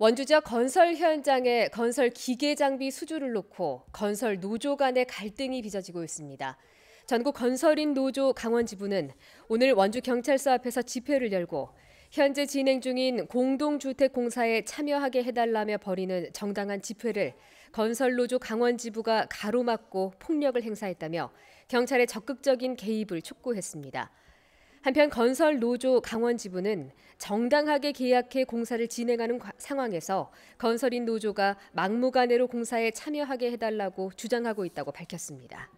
원주 지역 건설 현장에 건설 기계 장비 수주를 놓고 건설 노조 간의 갈등이 빚어지고 있습니다. 전국 건설인 노조 강원 지부는 오늘 원주 경찰서 앞에서 집회를 열고 현재 진행 중인 공동주택 공사에 참여하게 해달라며 벌이는 정당한 집회를 건설 노조 강원 지부가 가로막고 폭력을 행사했다며 경찰의 적극적인 개입을 촉구했습니다. 한편 건설 노조 강원 지부는 정당하게 계약해 공사를 진행하는 상황에서 건설인 노조가 막무가내로 공사에 참여하게 해달라고 주장하고 있다고 밝혔습니다.